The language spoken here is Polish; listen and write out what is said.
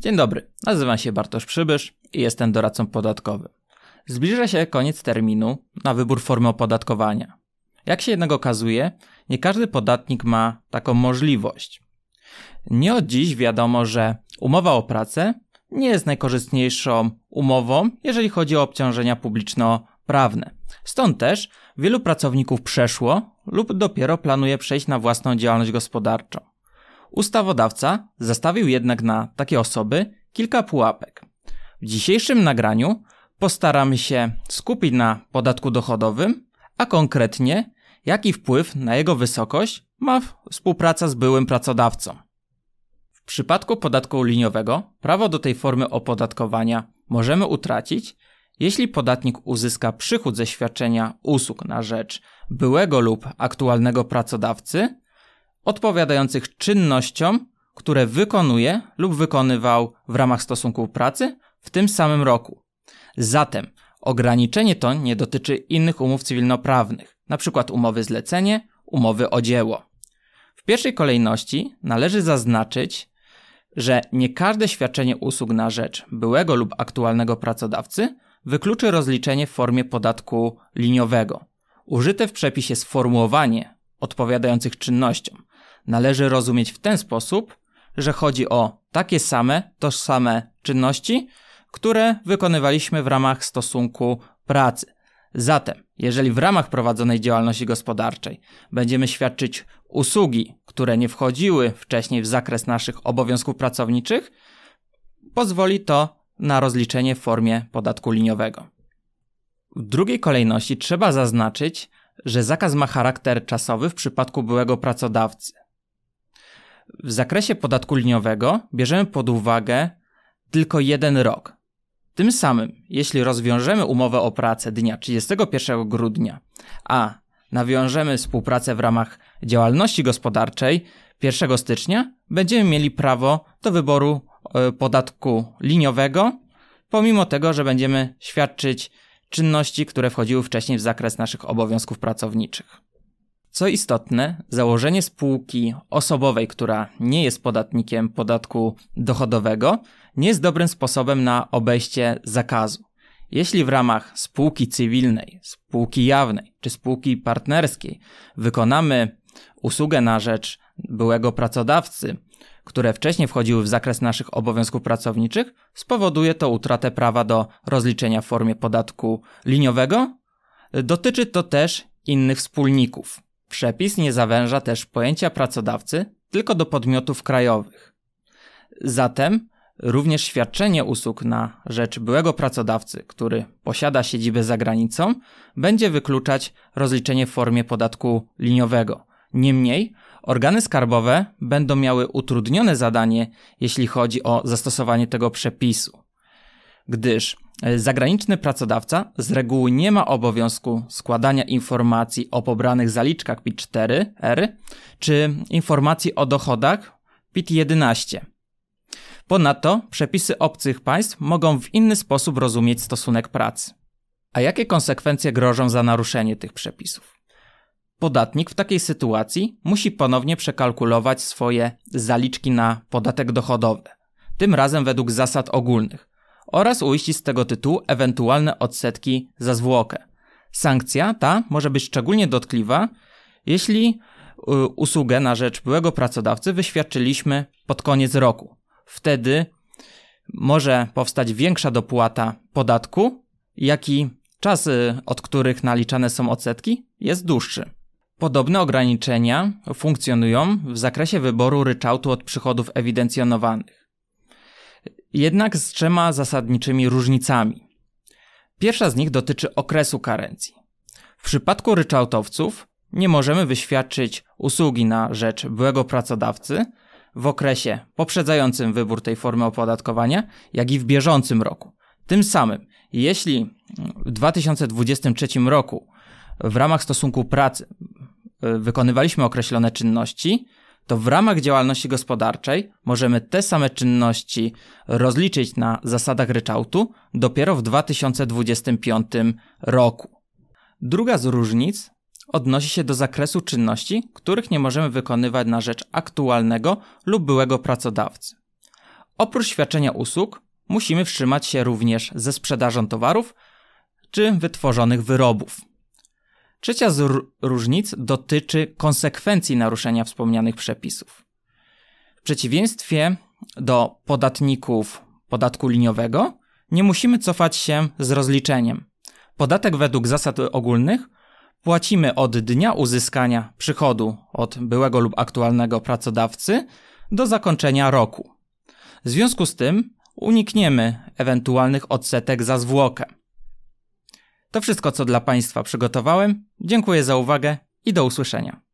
Dzień dobry, nazywam się Bartosz Przybysz i jestem doradcą podatkowym. Zbliża się koniec terminu na wybór formy opodatkowania. Jak się jednak okazuje, nie każdy podatnik ma taką możliwość. Nie od dziś wiadomo, że umowa o pracę nie jest najkorzystniejszą umową, jeżeli chodzi o obciążenia publiczno-prawne. Stąd też wielu pracowników przeszło lub dopiero planuje przejść na własną działalność gospodarczą. Ustawodawca zastawił jednak na takie osoby kilka pułapek. W dzisiejszym nagraniu postaramy się skupić na podatku dochodowym, a konkretnie jaki wpływ na jego wysokość ma współpraca z byłym pracodawcą. W przypadku podatku liniowego prawo do tej formy opodatkowania możemy utracić, jeśli podatnik uzyska przychód ze świadczenia usług na rzecz byłego lub aktualnego pracodawcy odpowiadających czynnościom, które wykonuje lub wykonywał w ramach stosunku pracy w tym samym roku. Zatem ograniczenie to nie dotyczy innych umów cywilnoprawnych, np. umowy zlecenie, umowy o dzieło. W pierwszej kolejności należy zaznaczyć, że nie każde świadczenie usług na rzecz byłego lub aktualnego pracodawcy wykluczy rozliczenie w formie podatku liniowego. Użyte w przepisie sformułowanie odpowiadających czynnościom należy rozumieć w ten sposób, że chodzi o takie same, tożsame czynności, które wykonywaliśmy w ramach stosunku pracy. Zatem, jeżeli w ramach prowadzonej działalności gospodarczej będziemy świadczyć usługi, które nie wchodziły wcześniej w zakres naszych obowiązków pracowniczych, pozwoli to na rozliczenie w formie podatku liniowego. W drugiej kolejności trzeba zaznaczyć, że zakaz ma charakter czasowy w przypadku byłego pracodawcy. W zakresie podatku liniowego bierzemy pod uwagę tylko jeden rok. Tym samym, jeśli rozwiążemy umowę o pracę dnia 31 grudnia, a nawiążemy współpracę w ramach działalności gospodarczej 1 stycznia, będziemy mieli prawo do wyboru e, podatku liniowego, pomimo tego, że będziemy świadczyć czynności, które wchodziły wcześniej w zakres naszych obowiązków pracowniczych. Co istotne, założenie spółki osobowej, która nie jest podatnikiem podatku dochodowego, nie jest dobrym sposobem na obejście zakazu. Jeśli w ramach spółki cywilnej, spółki jawnej czy spółki partnerskiej wykonamy usługę na rzecz byłego pracodawcy, które wcześniej wchodziły w zakres naszych obowiązków pracowniczych, spowoduje to utratę prawa do rozliczenia w formie podatku liniowego. Dotyczy to też innych wspólników. Przepis nie zawęża też pojęcia pracodawcy tylko do podmiotów krajowych. Zatem również świadczenie usług na rzecz byłego pracodawcy, który posiada siedzibę za granicą, będzie wykluczać rozliczenie w formie podatku liniowego. Niemniej, organy skarbowe będą miały utrudnione zadanie, jeśli chodzi o zastosowanie tego przepisu gdyż e, zagraniczny pracodawca z reguły nie ma obowiązku składania informacji o pobranych zaliczkach PIT 4R czy informacji o dochodach PIT 11. Ponadto przepisy obcych państw mogą w inny sposób rozumieć stosunek pracy. A jakie konsekwencje grożą za naruszenie tych przepisów? Podatnik w takiej sytuacji musi ponownie przekalkulować swoje zaliczki na podatek dochodowy, tym razem według zasad ogólnych, oraz uiścić z tego tytułu ewentualne odsetki za zwłokę. Sankcja ta może być szczególnie dotkliwa, jeśli y, usługę na rzecz byłego pracodawcy wyświadczyliśmy pod koniec roku. Wtedy może powstać większa dopłata podatku, jak i czas, y, od których naliczane są odsetki, jest dłuższy. Podobne ograniczenia funkcjonują w zakresie wyboru ryczałtu od przychodów ewidencjonowanych. Jednak z trzema zasadniczymi różnicami. Pierwsza z nich dotyczy okresu karencji. W przypadku ryczałtowców nie możemy wyświadczyć usługi na rzecz byłego pracodawcy w okresie poprzedzającym wybór tej formy opodatkowania, jak i w bieżącym roku. Tym samym, jeśli w 2023 roku w ramach stosunku pracy e, wykonywaliśmy określone czynności, to w ramach działalności gospodarczej możemy te same czynności rozliczyć na zasadach ryczałtu dopiero w 2025 roku. Druga z różnic odnosi się do zakresu czynności, których nie możemy wykonywać na rzecz aktualnego lub byłego pracodawcy. Oprócz świadczenia usług, musimy wstrzymać się również ze sprzedażą towarów czy wytworzonych wyrobów. Trzecia z różnic dotyczy konsekwencji naruszenia wspomnianych przepisów. W przeciwieństwie do podatników podatku liniowego, nie musimy cofać się z rozliczeniem. Podatek według zasad ogólnych płacimy od dnia uzyskania przychodu od byłego lub aktualnego pracodawcy do zakończenia roku. W związku z tym unikniemy ewentualnych odsetek za zwłokę. To wszystko, co dla Państwa przygotowałem. Dziękuję za uwagę i do usłyszenia.